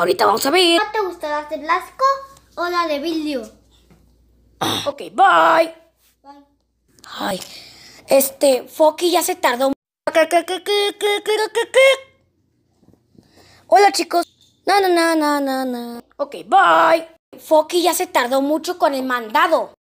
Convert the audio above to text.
Ahorita vamos a ver. ¿Te gusta la de Blasco o la de Billy? Ok, bye. Ay, este, Foki ya se tardó. Hola chicos. no, no, no, no, no. Ok, bye. Foki ya se tardó mucho con el mandado.